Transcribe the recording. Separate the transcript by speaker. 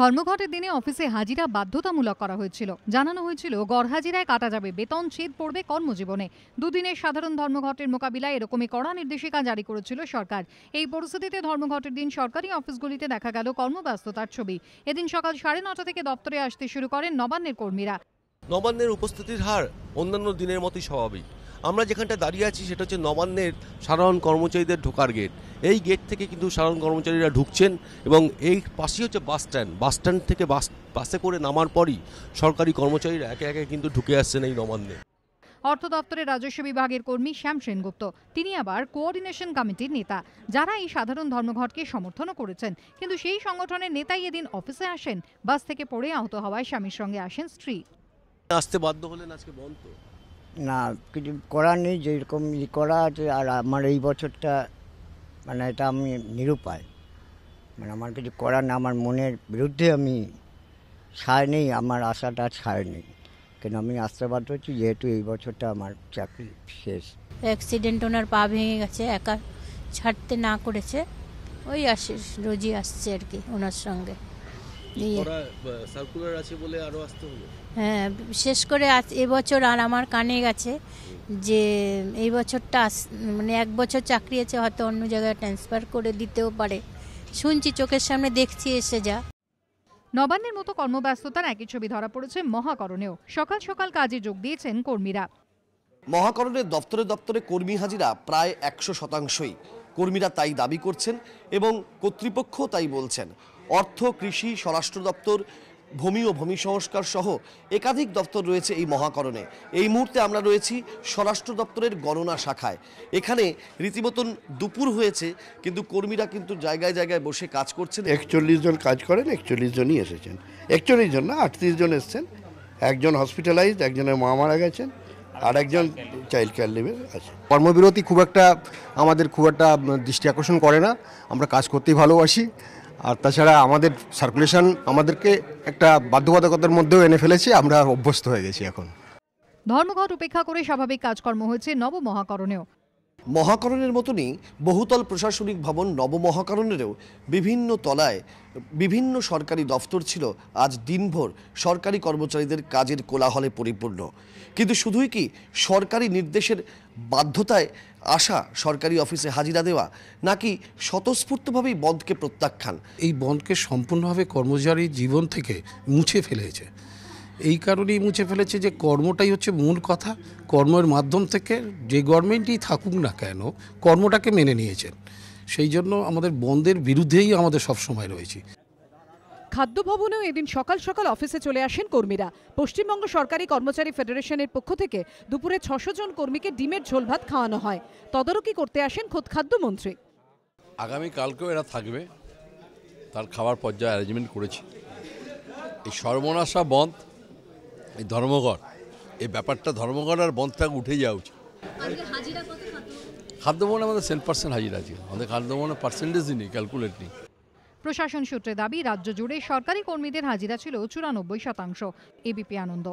Speaker 1: ধর্মঘটের দিনে অফিসে হাজিরা বাধ্যতামূলক করা হয়েছিল জানানো হয়েছিল গড় হাজিরায় কাটা যাবে বেতন ছেদ পড়বে কর্মজীবনে দুদিনের সাধারণ ধর্মঘটের মোকাবিলায় এরকমই কড়া নির্দেশিকা জারি করেছিল সরকার এই পরিস্থিতিতে ধর্মঘটের দিন সরকারি অফিসগুলিতে দেখা গেল কর্মব্যস্ততার ছবি এদিন সকাল সাড়ে নটা থেকে দপ্তরে আসতে শুরু করেন নবান্নের কর্মীরা
Speaker 2: নবান্নের উপস্থিতির হার অন্যান্য দিনের মতোই স্বাভাবিক আমরা যেখানটা দাঁড়িয়ে আছি সেটা হচ্ছে নবান্নের সাধারণ কর্মচারীদের ঢোকার গেট এই গেট থেকে কিন্তু সাধারণ কর্মচারীরা ঢুকছেন এবং এই পাশেই হচ্ছে বাস স্ট্যান্ড বাস স্ট্যান্ড থেকে বাস বাসে করে নামার পরই সরকারি কর্মচারীরা একে একে কিন্তু ঢুকে আসছেন এই নবান্নে
Speaker 1: অর্থ দপ্তরের রাজস্ব বিভাগের কর্মী শ্যাম সেনগুপ্ত তিনি আবার কোঅর্ডিনেশন কমিটির নেতা যারা এই সাধারণ ধর্মঘটকে সমর্থনও করেছেন কিন্তু সেই সংগঠনের নেতাই এদিন অফিসে আসেন বাস থেকে পড়ে আহত হওয়ায় স্বামীর সঙ্গে আসেন স্ত্রী
Speaker 2: আসতে বাধ্য হলেন আজকে বন্ধ
Speaker 3: না কিছু করার নেই যেরকম ই করা আছে আর আমার এই বছরটা মানে এটা আমি নিরুপায় মানে আমার কিছু করার না আমার মনের বিরুদ্ধে আমি ছায় নেই আমার আশাটা ছায় নেই কেন আমি আসতে বাধ্য হচ্ছি যেহেতু এই বছরটা আমার চাকরি শেষ অ্যাক্সিডেন্ট ওনার পা ভেঙে গেছে একা ছাড়তে না করেছে ওই আসে রোজই আসছে আর কি ওনার সঙ্গে হ্যাঁ শেষ করে এবছর আর আমার কানে গেছে যে এই বছরটা মানে এক বছর চাকরি আছে হয়তো অন্য জায়গায় ট্রান্সফার করে দিতেও পারে শুনছি চোখের সামনে দেখছি এসে যা নবান্নের মতো কর্মব্যস্ততার একই ছবি ধরা পড়েছে মহাকরণেও সকাল সকাল কাজে
Speaker 1: যোগ দিয়েছেন কর্মীরা
Speaker 2: মহাকরণের দপ্তরে দপ্তরে কর্মী হাজিরা প্রায় একশো শতাংশই কর্মীরা তাই দাবি করছেন এবং কর্তৃপক্ষ তাই বলছেন অর্থ কৃষি স্বরাষ্ট্র দপ্তর ভূমি ও ভূমি সংস্কার সহ একাধিক দপ্তর রয়েছে এই মহাকরণে এই মুহূর্তে আমরা রয়েছি স্বরাষ্ট্র দপ্তরের গণনা শাখায় এখানে রীতিমতন দুপুর হয়েছে কিন্তু কর্মীরা কিন্তু জায়গায় জায়গায় বসে কাজ করছেন একচল্লিশ জন কাজ করেন একচল্লিশ জনই এসেছেন একচল্লিশ জন না আটত্রিশ জন এসছেন একজন হসপিটালাইজড একজনের মা মারা গেছেন আর একজন চাইল্ড কেয়ার লিভের আছে কর্মবিরতি খুব একটা আমাদের খুব একটা দৃষ্টি আকর্ষণ করে না আমরা কাজ করতেই ভালোবাসি আর তাছাড়া আমাদের সার্কুলেশন আমাদেরকে একটা বাধ্যবাধকতার মধ্যেও এনে ফেলেছি আমরা অভ্যস্ত হয়ে গেছি এখন
Speaker 1: ধর্মঘট উপেক্ষা করে স্বাভাবিক কাজকর্ম হয়েছে নবমহাকরণেও
Speaker 2: মহাকরণের মতনই বহুতল প্রশাসনিক ভবন নবমহাকরণেরও বিভিন্ন তলায় বিভিন্ন সরকারি দফতর ছিল আজ দিনভর সরকারি কর্মচারীদের কাজের কোলাহলে পরিপূর্ণ কিন্তু শুধুই কি সরকারি নির্দেশের বাধ্যতায় আসা সরকারি অফিসে হাজিরা দেওয়া নাকি স্বতঃস্ফূর্তভাবেই বন্ধকে প্রত্যাখ্যান এই বন্ধকে সম্পূর্ণভাবে কর্মচারী জীবন থেকে মুছে ফেলেছে এই কারণেই মুছে ফেলেছে যে কর্মটাই হচ্ছে মূল কথা কর্মের মাধ্যম থেকে যে গভর্নমেন্টই থাকুক না কেন কর্মটাকে মেনে নিয়েছেন সেই জন্য আমাদের বন্ধের বিরুদ্ধেই আমাদের সব সময় রয়েছি
Speaker 1: খাদ্য ভবনেও এদিন সকাল সকাল অফিসে চলে আসেন কর্মীরা পশ্চিমবঙ্গ সরকারি কর্মচারী ফেডারেশনের পক্ষ থেকে দুপুরে ছশো জন কর্মীকে ডিমের ঝোল ভাত খাওয়ানো হয় তদারকি করতে আসেন খোদ খাদ্যমন্ত্রী
Speaker 2: আগামী কালকেও এরা থাকবে তার খাবার পর্যায়ে অ্যারেঞ্জমেন্ট করেছি এই সর্বনাশা বন্ধ এই ধর্মঘট এই ব্যাপারটা ধর্মঘট আর বন্ধটা উঠে যাওয়া উচিত খাদ্যভবনে আমাদের সেন পার্সেন্ট হাজির আছে আমাদের খাদ্যভবনে পার্সেন্টেজই নেই ক্যালকুলেট নেই
Speaker 1: প্রশাসন সূত্রে দাবি রাজ্য জুড়ে সরকারি কর্মীদের হাজিরা ছিল চুরানব্বই শতাংশ এবিপি আনন্দ